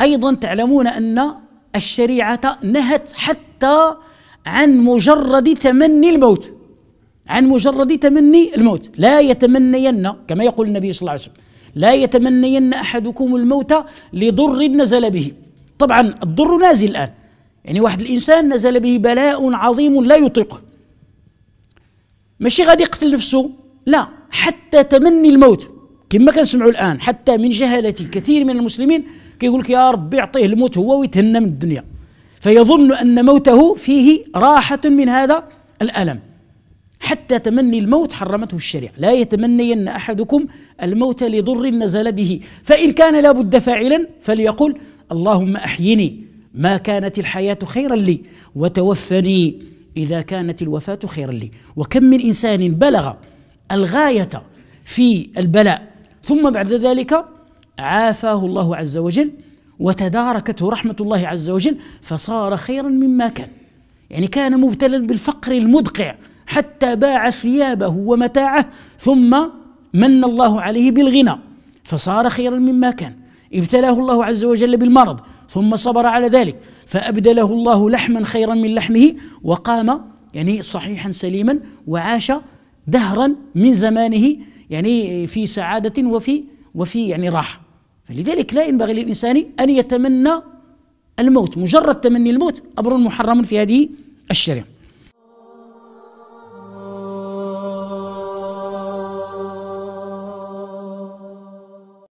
ايضا تعلمون ان الشريعه نهت حتى عن مجرد تمني الموت عن مجرد تمني الموت لا يتمنين كما يقول النبي صلى الله عليه وسلم لا يتمنين احدكم الموت لضر نزل به طبعا الضر نازل الان يعني واحد الانسان نزل به بلاء عظيم لا يطيقه ماشي غادي يقتل نفسه لا حتى تمني الموت كما كنسمعوا الان حتى من جهله كثير من المسلمين كيقول لك يا ربي اعطيه الموت هو ويتهنى من الدنيا فيظن ان موته فيه راحه من هذا الالم حتى تمني الموت حرمته الشريعه لا يتمنين احدكم الموت لضر نزل به فان كان لابد فاعلا فليقل اللهم احيني ما كانت الحياه خيرا لي وتوفني اذا كانت الوفاه خيرا لي وكم من انسان بلغ الغايه في البلاء ثم بعد ذلك عافاه الله عز وجل وتداركته رحمه الله عز وجل فصار خيرا مما كان يعني كان مبتلا بالفقر المدقع حتى باع ثيابه ومتاعه ثم من الله عليه بالغنى فصار خيرا مما كان ابتلاه الله عز وجل بالمرض ثم صبر على ذلك فابدله الله لحما خيرا من لحمه وقام يعني صحيحا سليما وعاش دهرا من زمانه يعني في سعاده وفي وفي يعني راحه فلذلك لا ينبغي للإنسان أن يتمنى الموت مجرد تمني الموت أمر محرم في هذه الشريعة